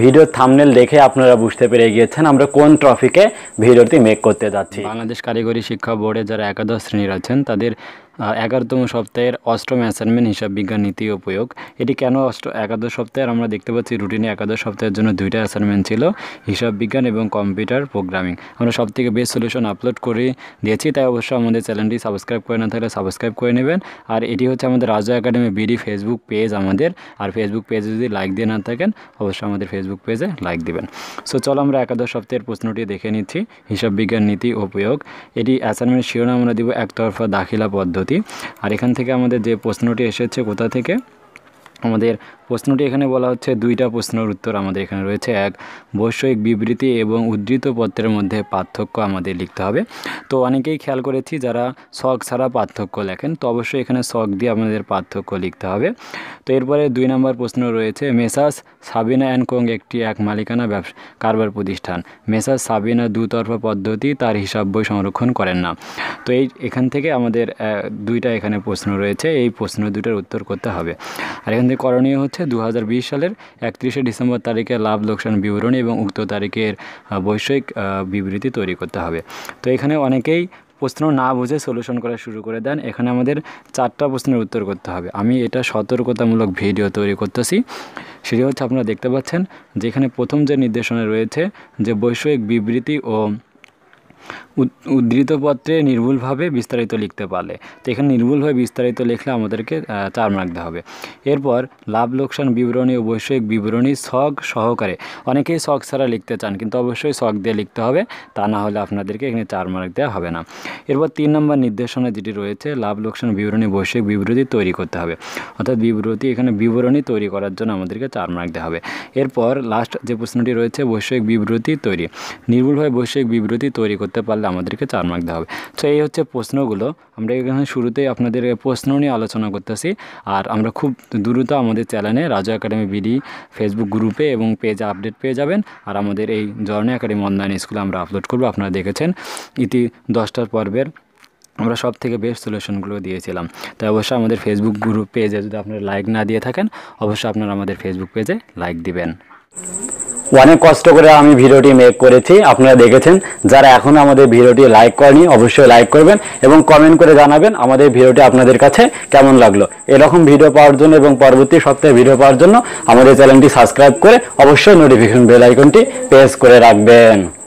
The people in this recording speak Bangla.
ভিডিও থামনেল দেখে আপনারা বুঝতে পেরে গিয়েছেন আমরা কোন ট্রফিকে ভিডিওটি মেক করতে যাচ্ছি বাংলাদেশ কারিগরি শিক্ষা বোর্ডে যারা একাদশ শ্রেণীর আছেন তাদের এগারোতম সপ্তাহের অষ্টম অ্যাসাইনমেন্ট হিসাব বিজ্ঞান নীতি ও প্রয়োগ এটি কেন অষ্ট একাদশ সপ্তাহের আমরা দেখতে পাচ্ছি রুটিনে একাদশ সপ্তাহের জন্য দুইটা অ্যাসাইনমেন্ট ছিল হিসাব বিজ্ঞান এবং কম্পিউটার প্রোগ্রামিং আমরা সব থেকে বেস্ট সলিউশন আপলোড করে দিয়েছি তাই অবশ্যই আমাদের চ্যানেলটি সাবস্ক্রাইব করে না থাকলে সাবস্ক্রাইব করে নেবেন আর এটি হচ্ছে আমাদের রাজা একাডেমি বিডি ফেসবুক পেজ আমাদের আর ফেসবুক পেজে যদি লাইক দিয়ে না থাকেন অবশ্যই আমাদের ফেসবুক পেজে লাইক দিবেন সো চলো আমরা একাদশ সপ্তাহের প্রশ্নটি দেখে নিচ্ছি হিসাব বিজ্ঞান নীতি ও প্রয়োগ এটি অ্যাসাইনমেন্ট শিরোনাম আমরা দিব একতরফা দাখিলা পদ্ধতি পদ্ধতি আর এখান থেকে আমাদের যে প্রশ্নটি এসেছে কোথা থেকে আমাদের প্রশ্নটি এখানে বলা হচ্ছে দুইটা প্রশ্নের উত্তর আমাদের এখানে রয়েছে এক বৈষয়িক বিবৃতি এবং উদ্ধৃত পত্রের মধ্যে পার্থক্য আমাদের লিখতে হবে তো অনেকেই খেয়াল করেছি যারা শখ ছাড়া পার্থক্য লেখেন তো অবশ্যই এখানে শখ দিয়ে আমাদের পার্থক্য লিখতে হবে তো এরপরে দুই নম্বর প্রশ্ন রয়েছে মেসাস সাবিনা অ্যান্ড কোং একটি এক মালিকানা ব্যবসা কারবার প্রতিষ্ঠান মেসাস সাবিনা দুতরফা পদ্ধতি তার হিসাব বই সংরক্ষণ করেন না তো এই এখান থেকে আমাদের দুইটা এখানে প্রশ্ন রয়েছে এই প্রশ্ন দুটার উত্তর করতে হবে আর এখান থেকে করণীয় হচ্ছে হচ্ছে দু সালের একত্রিশে ডিসেম্বর তারিখে লাভ লোকসান বিবরণী এবং উক্ত তারিখের বৈষয়িক বিবৃতি তৈরি করতে হবে তো এখানে অনেকেই প্রশ্ন না বুঝে সলিউশন করা শুরু করে দেন এখানে আমাদের চারটা প্রশ্নের উত্তর করতে হবে আমি এটা সতর্কতামূলক ভিডিও তৈরি করতেছি সেটি হচ্ছে আপনারা দেখতে পাচ্ছেন যেখানে প্রথম যে নির্দেশনা রয়েছে যে বৈষয়িক বিবৃতি ও উদ্ধৃত পত্রে নির্ভুলভাবে বিস্তারিত লিখতে পারলে তো এখানে নির্ভুলভাবে বিস্তারিত লিখলে আমাদেরকে চার মার্ক হবে এরপর লাভ লোকসান বিবরণী ও বৈষয়িক বিবরণী শখ সহকারে অনেকেই শখ ছাড়া লিখতে চান কিন্তু অবশ্যই শখ দিয়ে লিখতে হবে তা না হলে আপনাদেরকে এখানে চার মার্ক দেওয়া হবে না এরপর তিন নম্বর নির্দেশনা যেটি রয়েছে লাভ লোকসান বিবরণী বৈষয়িক বিবৃতি তৈরি করতে হবে অর্থাৎ বিবৃতি এখানে বিবরণী তৈরি করার জন্য আমাদেরকে চার মার্ক দেওয়া হবে এরপর লাস্ট যে প্রশ্নটি রয়েছে বৈষয়িক বিবৃতি তৈরি নির্ভুলভাবে বৈষয়িক বিবৃতি তৈরি করতে করতে পারলে আমাদেরকে চার মার্ক দেওয়া হবে তো এই হচ্ছে প্রশ্নগুলো আমরা এখানে শুরুতেই আপনাদের প্রশ্ন নিয়ে আলোচনা করতেছি আর আমরা খুব দ্রুত আমাদের চ্যানেলে রাজা একাডেমি বিডি ফেসবুক গ্রুপে এবং পেজে আপডেট পেয়ে যাবেন আর আমাদের এই জর্নি একাডেমি অনলাইন স্কুলে আমরা আপলোড করব আপনারা দেখেছেন ইতি দশটার পর্বের আমরা সব থেকে বেস্ট সলিউশনগুলো দিয়েছিলাম তাই অবশ্যই আমাদের ফেসবুক গ্রুপ পেজে যদি আপনারা লাইক না দিয়ে থাকেন অবশ্যই আপনারা আমাদের ফেসবুক পেজে লাইক দিবেন অনেক কষ্ট করে আমি ভিডিওটি মেক করেছি আপনারা দেখেছেন যারা এখনও আমাদের ভিডিওটি লাইক করেনি অবশ্যই লাইক করবেন এবং কমেন্ট করে জানাবেন আমাদের ভিডিওটি আপনাদের কাছে কেমন লাগলো এরকম ভিডিও পাওয়ার জন্য এবং পরবর্তী সপ্তাহে ভিডিও পাওয়ার জন্য আমাদের চ্যানেলটি সাবস্ক্রাইব করে অবশ্যই নোটিফিকেশন বেল আইকনটি প্রেস করে রাখবেন